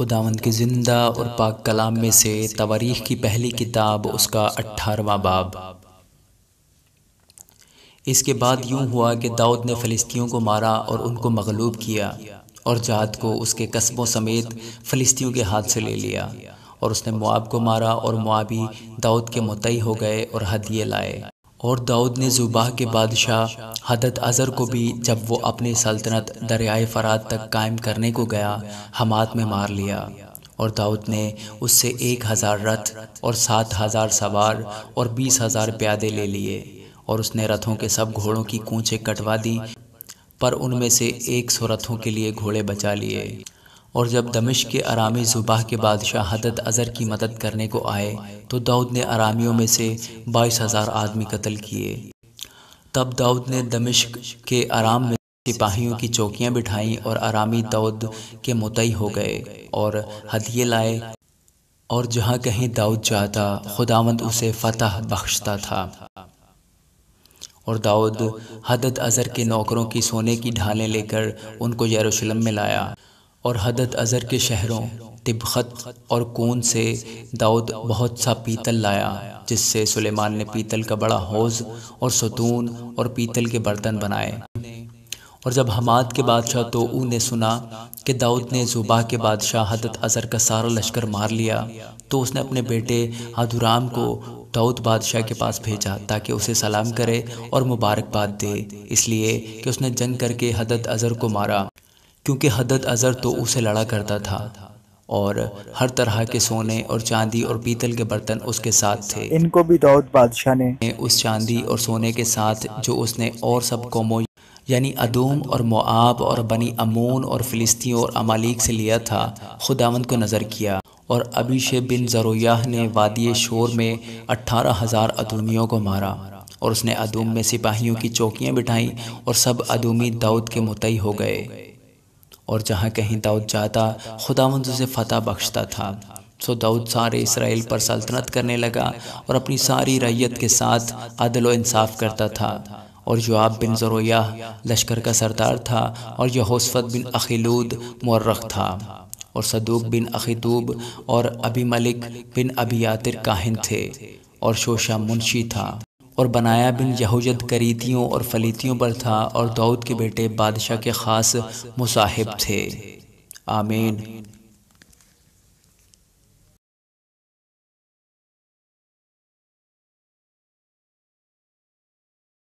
خداوند کے زندہ اور پاک کلام میں سے تواریخ کی پہلی کتاب اس کا اٹھارواں باب اس کے بعد یوں ہوا کہ داؤد نے فلسطیوں کو مارا اور ان کو مغلوب کیا اور جات کو اس کے قصبوں سمیت فلسطیوں کے ہاتھ سے لے لیا اور اس نے مواب کو مارا اور معابی داؤد کے متعی ہو گئے اور ہدیے لائے اور داؤد نے زباہ کے بادشاہ حدت اظہر کو بھی جب وہ اپنی سلطنت دریائے فرات تک قائم کرنے کو گیا حمات میں مار لیا اور داؤد نے اس سے ایک ہزار رتھ اور سات ہزار سوار اور بیس ہزار پیادے لے لیے اور اس نے رتھوں کے سب گھوڑوں کی کونچے کٹوا دیں پر ان میں سے ایک سو رتھوں کے لیے گھوڑے بچا لیے اور جب دمشق کے آرامی زباہ کے بادشاہ حدت اظہر کی مدد کرنے کو آئے تو داؤد نے آرامیوں میں سے بائیس ہزار آدمی قتل کیے تب داؤد نے دمشق کے آرام میں سپاہیوں کی چوکیاں بٹھائیں اور آرامی داؤد کے متعی ہو گئے اور ہدیے لائے اور جہاں کہیں داؤد جاتا خداوند اسے فتح بخشتا تھا اور داؤد حدد اظہر کے نوکروں کی سونے کی ڈھالیں لے کر ان کو یروشلم میں لایا اور حدت ازر کے شہروں تبخت اور کون سے داؤد بہت سا پیتل لایا جس سے سلیمان نے پیتل کا بڑا حوض اور ستون اور پیتل کے برتن بنائے اور جب حماد کے بادشاہ تو او نے سنا کہ داؤد نے زبا کے بادشاہ حدت ازر کا سارا لشکر مار لیا تو اس نے اپنے بیٹے ہادورام کو داؤد بادشاہ کے پاس بھیجا تاکہ اسے سلام کرے اور مبارکباد دے اس لیے کہ اس نے جنگ کر کے حدت اظہر کو مارا کیونکہ حدت ازر تو اسے لڑا کرتا تھا اور ہر طرح کے سونے اور چاندی اور پیتل کے برتن اس کے ساتھ تھے ان کو بھی دعوت بادشاہ نے اس چاندی اور سونے کے ساتھ جو اس نے اور سب قوموں یعنی ادوم اور معاب اور بنی امون اور فلسطین اور امالیک سے لیا تھا خداوند کو نظر کیا اور ابیش بن زرویہ نے وادی شور میں اٹھارہ ہزار ادومیوں کو مارا اور اس نے ادوم میں سپاہیوں کی چوکیاں بٹھائیں اور سب ادومی دعوت کے متعی ہو گئے اور جہاں کہیں داؤد جاتا خداوند اسے فتح بخشتا تھا سو داؤد سارے اسرائیل پر سلطنت کرنے لگا اور اپنی ساری رعیت کے ساتھ عدل و انصاف کرتا تھا اور جواب بن ذرویہ لشکر کا سردار تھا اور یہوسفت بن اخیلود مورخ تھا اور صدوق بن اخیدوب اور ابی ملک بن ابی یاتر کاہن تھے اور شوشہ منشی تھا اور بنایا بن یہوجد کریتیوں اور فلیتیوں پر تھا اور دعوت کے بیٹے بادشاہ کے خاص مصاحب تھے آمین